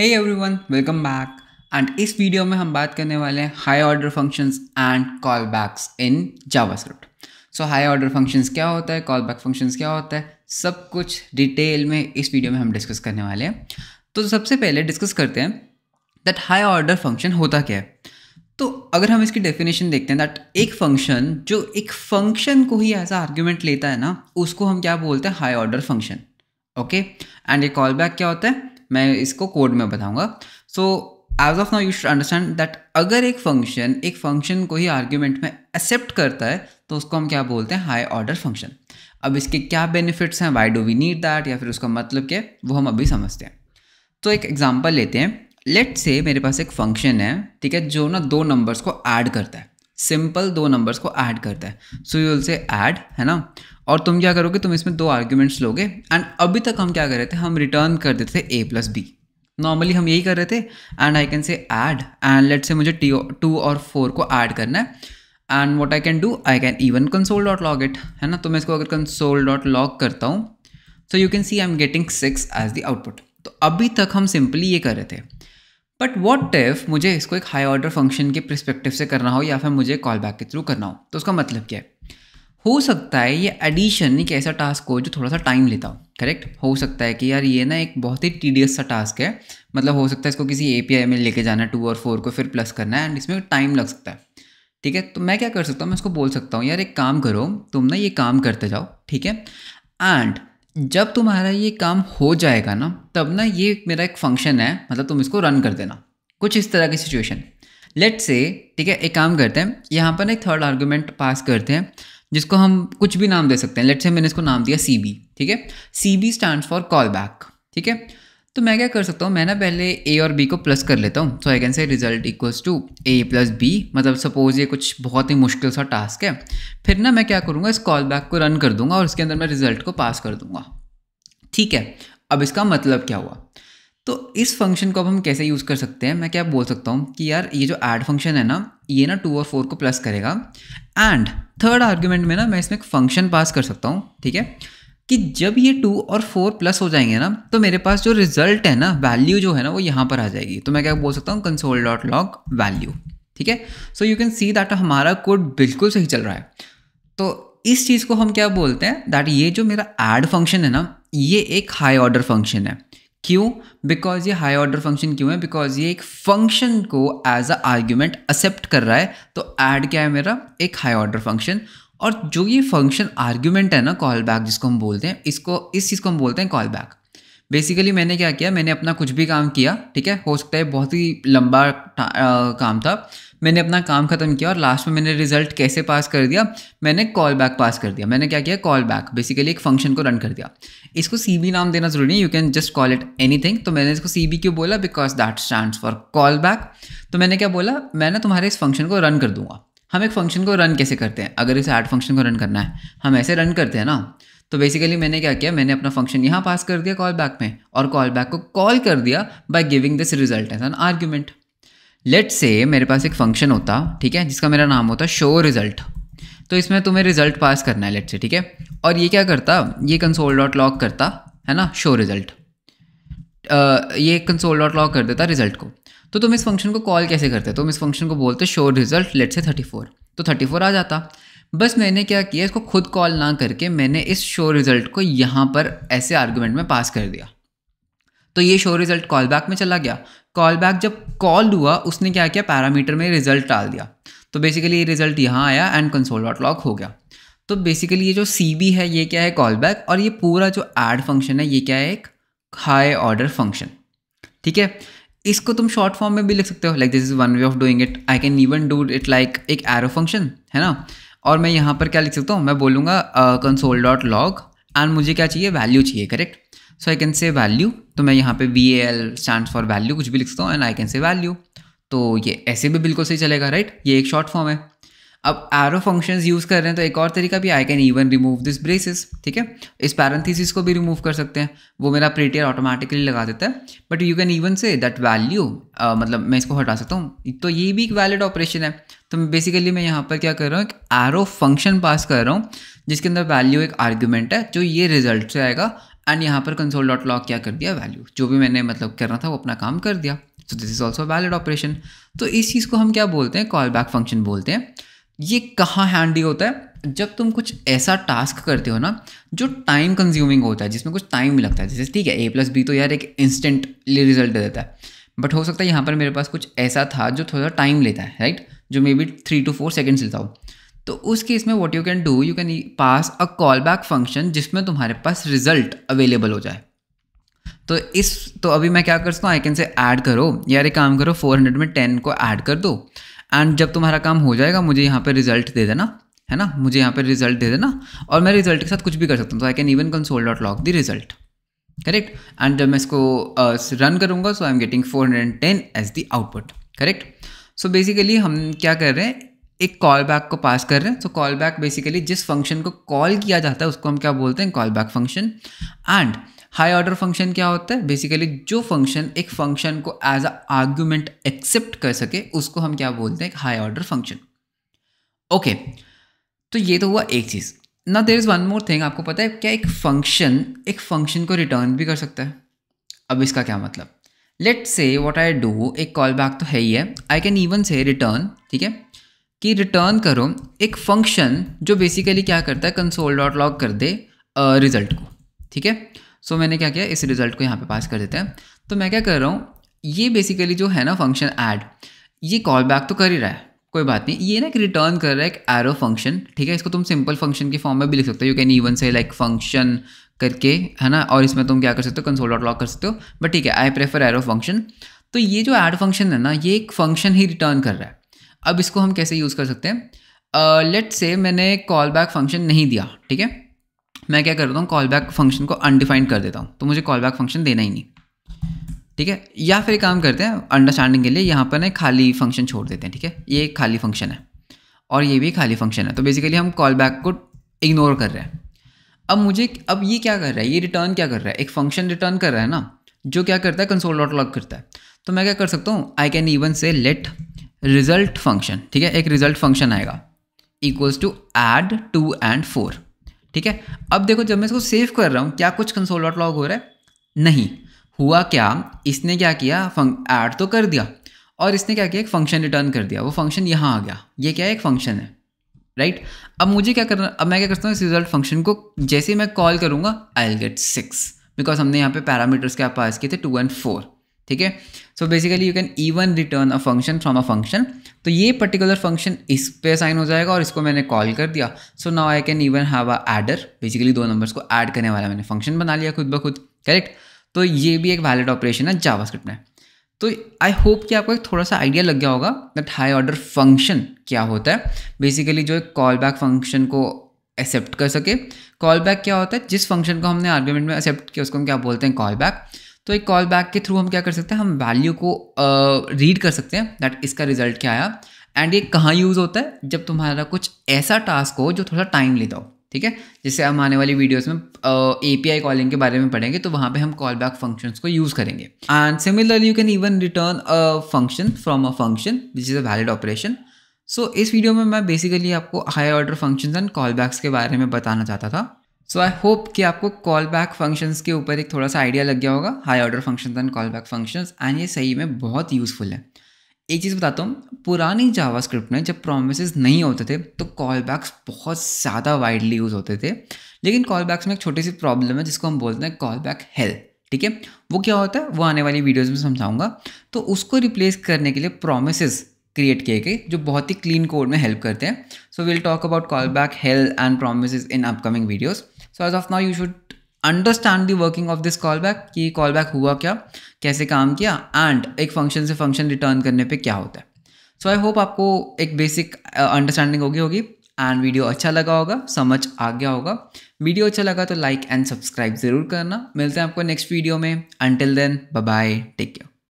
है everyone welcome back and इस video में हम बात करने वाले हैं high order functions and call callbacks in JavaScript so high order functions क्या होता है कॉल बैक फंक्शंस क्या होता है सब कुछ डिटेल में इस वीडियो में हम डिस्कस करने वाले हैं तो सबसे पहले डिस्कस करते हैं दैट हाई ऑर्डर फंक्शन होता क्या है तो अगर हम इसकी डेफिनेशन देखते हैं दैट एक फंक्शन जो एक फंक्शन को ही ऐसा आर्ग्यूमेंट लेता है ना उसको हम क्या बोलते हैं high order function okay and ये कॉल बैक क्या होता है मैं इसको कोड में बताऊंगा so as of now you should understand that अगर एक फंक्शन एक फंक्शन को ही आर्ग्यूमेंट में एक्सेप्ट करता है तो उसको हम क्या बोलते हैं हाई ऑर्डर फंक्शन अब इसके क्या बेनिफिट्स हैं why do we need that या फिर उसका मतलब क्या है वो हम अभी समझते हैं तो एक एग्जाम्पल लेते हैं लेट से मेरे पास एक फंक्शन है ठीक है जो ना दो नंबर्स को ऐड करता है सिंपल दो नंबर्स को ऐड करता है so you will say add है ना और तुम क्या करोगे तुम इसमें दो आर्ग्यूमेंट्स लोगे एंड अभी तक हम क्या कर रहे थे हम रिटर्न कर देते थे ए प्लस बी नॉर्मली हम यही कर रहे थे and I can say add and let say मुझे टी टू और फोर को ऐड करना है and what I can do I can even console dot log it है ना तो मैं इसको अगर कंसोल डॉट लॉग करता हूँ so you can see I am getting six as the output तो अभी तक हम सिंपली ये कर रहे थे बट वॉट इफ मुझे इसको एक हाई ऑर्डर फंक्शन के प्रस्पेक्टिव से करना हो या फिर मुझे कॉल बैक के थ्रू करना हो तो उसका मतलब क्या है हो सकता है ये एडिशन एक ऐसा टास्क हो जो थोड़ा सा टाइम लेता हो करेक्ट हो सकता है कि यार ये ना एक बहुत ही टीडियस सा टास्क है मतलब हो सकता है इसको किसी ए में लेके जाना है टू और फोर को फिर प्लस करना है एंड इसमें टाइम लग सकता है ठीक है तो मैं क्या कर सकता हूँ मैं इसको बोल सकता हूँ यार एक काम करो तुम ना ये काम करते जाओ ठीक है एंड जब तुम्हारा ये काम हो जाएगा ना तब ना ये मेरा एक फंक्शन है मतलब तुम इसको रन कर देना कुछ इस तरह की सिचुएशन लेट से ठीक है एक काम करते हैं यहाँ पर ना एक थर्ड आर्ग्यूमेंट पास करते हैं जिसको हम कुछ भी नाम दे सकते हैं लेट से मैंने इसको नाम दिया सी बी ठीक है C B stand for call back ठीक है तो मैं क्या कर सकता हूँ मैं ना पहले ए और बी को प्लस कर लेता हूँ so I can say result equals to A plus B मतलब सपोज ये कुछ बहुत ही मुश्किल सा टास्क है फिर ना मैं क्या करूँगा इस कॉल बैक को रन कर दूंगा और इसके अंदर मैं रिजल्ट को पास कर दूंगा ठीक है अब इसका मतलब क्या हुआ तो इस फंक्शन को अब हम कैसे यूज़ कर सकते हैं मैं क्या बोल सकता हूँ कि यार ये जो ऐड फंक्शन है ना ये ना टू और फोर को प्लस करेगा एंड थर्ड आर्ग्यूमेंट में ना मैं इसमें एक फंक्शन पास कर सकता हूँ ठीक है कि जब ये टू और फोर प्लस हो जाएंगे ना तो मेरे पास जो रिजल्ट है ना वैल्यू जो है ना वो यहाँ पर आ जाएगी तो मैं क्या बोल सकता हूँ कंसोल डॉट लॉग वैल्यू ठीक है so you can see that हमारा कोड बिल्कुल सही चल रहा है तो इस चीज़ को हम क्या बोलते हैं दैट ये जो मेरा एड फंक्शन है ना ये एक हाई ऑर्डर फंक्शन है क्यों बिकॉज ये हाई ऑर्डर फंक्शन क्यों है बिकॉज ये एक फंक्शन को एज अ आर्ग्यूमेंट एक्सेप्ट कर रहा है तो ऐड क्या है मेरा एक हाई ऑर्डर फंक्शन और जो ये फंक्शन आर्ग्यूमेंट है ना कॉल बैक जिसको हम बोलते हैं इसको इस चीज़ को हम बोलते हैं कॉल बैक बेसिकली मैंने क्या किया मैंने अपना कुछ भी काम किया ठीक है हो सकता है बहुत ही लंबा आ, काम था मैंने अपना काम ख़त्म किया और लास्ट में मैंने रिजल्ट कैसे पास कर दिया मैंने कॉल बैक पास कर दिया मैंने क्या किया कॉल बैक बेसिकली एक फंक्शन को रन कर दिया इसको सी बी नाम देना ज़रूरी है you can just call it anything तो मैंने इसको सी बी क्यों बोला because that stand for call back तो मैंने क्या बोला मैं ना तुम्हारे इस फंक्शन को रन कर दूंगा हम एक फंक्शन को रन कैसे करते हैं अगर इसे ऐड फंक्शन को रन करना है हम ऐसे रन करते हैं ना तो बेसिकली मैंने क्या किया मैंने अपना फंक्शन यहाँ पास कर दिया कॉल बैक में और कॉल बैक को कॉल कर दिया by giving this result as an argument let say मेरे पास एक फंक्शन होता ठीक है जिसका मेरा नाम होता शो रिजल्ट तो इसमें तुम्हें रिजल्ट पास करना है लेट से ठीक है और ये क्या करता ये कंसोल डॉट लॉक करता है ना शो रिजल्ट ये कंसोल डॉट लॉक कर देता रिजल्ट को तो तुम इस फंक्शन को कॉल कैसे करते तुम इस फंक्शन को बोलते show result let say thirty four तो थर्टी फोर आ जाता बस मैंने क्या किया इसको खुद कॉल ना करके मैंने इस शो रिज़ल्ट को यहाँ पर ऐसे आर्गूमेंट में पास कर दिया तो ये शो रिज़ल्ट कॉल बैक में चला गया कॉल बैक जब कॉल हुआ उसने क्या किया पैरामीटर में रिज़ल्ट डाल दिया तो बेसिकली ये रिज़ल्ट यहाँ आया एंड कंसोल डॉट लॉक हो गया तो बेसिकली ये जो सी है ये क्या है कॉल बैक और ये पूरा जो एड फंक्शन है ये क्या है एक हाई ऑर्डर फंक्शन ठीक है इसको तुम शॉर्ट फॉर्म में भी लिख सकते हो like this is one way of doing it I can even do it like एक एरो फंक्शन है ना और मैं यहाँ पर क्या लिख सकता हूँ मैं बोलूँगा कंसोल डॉट लॉग एंड मुझे क्या चाहिए वैल्यू चाहिए correct so I can say value तो मैं यहाँ पे V L stand for value कुछ भी लिखता हूँ and I can say value तो ये ऐसे भी बिल्कुल सही चलेगा राइट ये एक शॉर्ट फॉर्म है अब एरो फंक्शन यूज़ कर रहे हैं तो एक और तरीका भी I can even remove this braces ठीक है इस पैरेंथीसिस को भी रिमूव कर सकते हैं वो मेरा प्रेटियर ऑटोमेटिकली लगा देता है but you can even say that value मतलब मैं इसको हटा सकता हूँ तो ये भी एक वैलिड ऑपरेशन है तो बेसिकली मैं यहाँ पर क्या कर रहा हूँ एक एरो फंक्शन पास कर रहा हूँ जिसके अंदर वैल्यू एक आर्ग्यूमेंट है जो ये रिजल्ट से आएगा एंड यहाँ पर कंसोल डॉट लॉक क्या कर दिया वैल्यू जो भी मैंने मतलब करना था वो अपना काम कर दिया so this is also valid operation तो इस चीज़ को हम क्या बोलते हैं कॉल बैक फंक्शन बोलते हैं ये कहाँ हैंडी होता है जब तुम कुछ ऐसा टास्क करते हो ना जो टाइम कंज्यूमिंग होता है जिसमें कुछ टाइम भी लगता है जैसे ठीक है ए प्लस बी तो यार एक इंस्टेंटली रिजल्ट दे देता है बट हो सकता है यहाँ पर मेरे पास कुछ ऐसा था जो थोड़ा टाइम लेता है राइट जो may be three two four seconds लेता हो तो उस केस में what you can do you can pass a call back function जिसमें तुम्हारे पास रिजल्ट अवेलेबल हो जाए तो इस तो अभी मैं क्या करता हूँ आई कैन से ऐड करो यार एक काम करो फोर हंड्रेड में टेन को ऐड कर दो एंड जब तुम्हारा काम हो जाएगा मुझे यहाँ पे रिजल्ट दे देना है ना मुझे यहाँ पे रिजल्ट दे देना और मैं रिजल्ट के साथ कुछ भी कर सकता हूँ तो I can even console dot log the result correct and जब मैं इसको रन करूँगा so I am getting four hundred and ten as the output correct so basically हम क्या कर रहे हैं एक कॉल बैक को पास कर रहे हैं सो कॉल बैक बेसिकली जिस फंक्शन को कॉल किया जाता है उसको हम क्या बोलते हैं call back function and high order function क्या होता है बेसिकली जो फंक्शन एक फंक्शन को एज अ आर्ग्यूमेंट एक्सेप्ट कर सके उसको हम क्या बोलते हैं हाई ऑर्डर फंक्शन ओके तो ये तो हुआ एक चीज़ ना there is one more thing आपको पता है क्या एक फंक्शन एक फंक्शन को रिटर्न भी कर सकता है अब इसका क्या मतलब let say what I do एक कॉल बैक तो है ही है I can even say return ठीक है कि रिटर्न करो एक फंक्शन जो बेसिकली क्या करता है कंसोल डॉट लॉग कर दे रिजल्ट uh, को ठीक है सो so, मैंने क्या किया इस रिजल्ट को यहाँ पे पास कर देते हैं तो मैं क्या कर रहा हूँ ये बेसिकली जो है ना फंक्शन ऐड ये कॉल बैक तो कर ही रहा है कोई बात नहीं ये ना एक रिटर्न कर रहा है एक एरो फंक्शन ठीक है इसको तुम सिंपल फंक्शन के फॉर्म में भी लिख सकते हो you can even say like function करके है ना और इसमें तुम क्या कर सकते हो कंसोल डॉट लॉक कर सकते हो बट ठीक है आई प्रेफर एरो फंक्शन तो ये जो ऐड फंक्शन है ना ये एक फंक्शन ही रिटर्न कर रहा है अब इसको हम कैसे यूज़ कर सकते हैं लेट uh, से मैंने कॉल बैक फंक्शन नहीं दिया ठीक है मैं क्या करता हूँ कॉल बैक फंक्शन को अनडिफाइंड कर देता हूँ तो मुझे कॉल बैक फंक्शन देना ही नहीं ठीक है या फिर काम करते हैं अंडरस्टैंडिंग के लिए यहाँ पर ना खाली फंक्शन छोड़ देते हैं ठीक है ये एक खाली फंक्शन है और ये भी खाली फंक्शन है तो बेसिकली हम कॉल बैक को इग्नोर कर रहे हैं अब मुझे अब ये क्या कर रहा है ये रिटर्न क्या कर रहा है एक फंक्शन रिटर्न कर रहा है ना जो क्या करता है कंसोल डॉट लॉग करता है तो मैं क्या कर सकता हूँ I can even say let result function ठीक है एक रिजल्ट फंक्शन आएगा equals to add two and four ठीक है अब देखो जब मैं इसको सेव कर रहा हूँ क्या कुछ कंसोल डॉट लॉग हो रहा है नहीं हुआ क्या इसने क्या किया फंक ऐड तो कर दिया और इसने क्या किया एक फंक्शन रिटर्न कर दिया वो फंक्शन यहाँ आ गया ये क्या है एक फंक्शन है राइट right? अब मुझे क्या करना अब मैं क्या करता हूँ इस रिजल्ट फंक्शन को जैसे मैं कॉल करूँगा I'll get six because हमने यहाँ पे पैरामीटर्स क्या पास किए थे टू एंड फोर ठीक है so basically you can even return a function from a function तो ये पर्टिकुलर फंक्शन इस पे साइन हो जाएगा और इसको मैंने कॉल कर दिया so now I can even have a adder basically दो नंबर्स को ऐड करने वाला मैंने फंक्शन बना लिया खुद ब खुद करेक्ट तो ये भी एक वैलिड ऑपरेशन है जावास्क्रिप्ट में तो आई होप कि आपको एक थोड़ा सा आइडिया लग गया होगा दैट हाई ऑर्डर फंक्शन क्या होता है बेसिकली जो एक कॉल बैक फंक्शन को एक्सेप्ट कर सके कॉल बैक क्या होता है जिस फंक्शन को हमने आर्ग्यूमेंट में एक्सेप्ट किया उसको हम क्या बोलते हैं कॉल बैक तो एक कॉल बैक के थ्रू हम क्या कर सकते हैं हम वैल्यू को रीड uh, कर सकते हैं दैट इसका रिजल्ट क्या आया एंड ये कहाँ यूज़ होता है जब तुम्हारा कुछ ऐसा टास्क हो जो थोड़ा टाइम लेता हो ठीक है जैसे हम आने वाली वीडियोस में ए पी आई कॉलिंग के बारे में पढ़ेंगे तो वहाँ पे हम कॉल बैक फंक्शन को यूज़ करेंगे and similarly you can even return a function from a function which is a valid operation so इस वीडियो में मैं बेसिकली आपको high order function and call backs के बारे में बताना चाहता था सो आई होप कि आपको कॉल बैक फंक्शंस के ऊपर एक थोड़ा सा आइडिया लग गया होगा high order function and call back functions and ये सही में बहुत यूज़फुल है एक चीज़ बताता हूँ पुरानी जावास्क्रिप्ट में जब प्रोमिस नहीं होते थे तो कॉल बैक्स बहुत ज़्यादा वाइडली यूज़ होते थे लेकिन कॉल बैक्स में एक छोटी सी प्रॉब्लम है जिसको हम बोलते हैं कॉल बैक हेल ठीक है वो क्या होता है वो आने वाली वीडियोज़ में समझाऊंगा तो उसको रिप्लेस करने के लिए प्रोमिस क्रिएट किए गए जो बहुत ही क्लीन कोड में हेल्प करते हैं so will talk about call back hell and promise in upcoming videos so as of now you should understand the working of this call back कि कॉल बैक हुआ क्या कैसे काम किया एंड एक फंक्शन से फंक्शन रिटर्न करने पर क्या होता है सो आई होप आपको एक बेसिक अंडरस्टैंडिंग uh, होगी होगी एंड वीडियो अच्छा लगा होगा समझ आ गया होगा वीडियो अच्छा लगा तो लाइक एंड सब्सक्राइब ज़रूर करना मिलते हैं आपको नेक्स्ट वीडियो में until then bye take care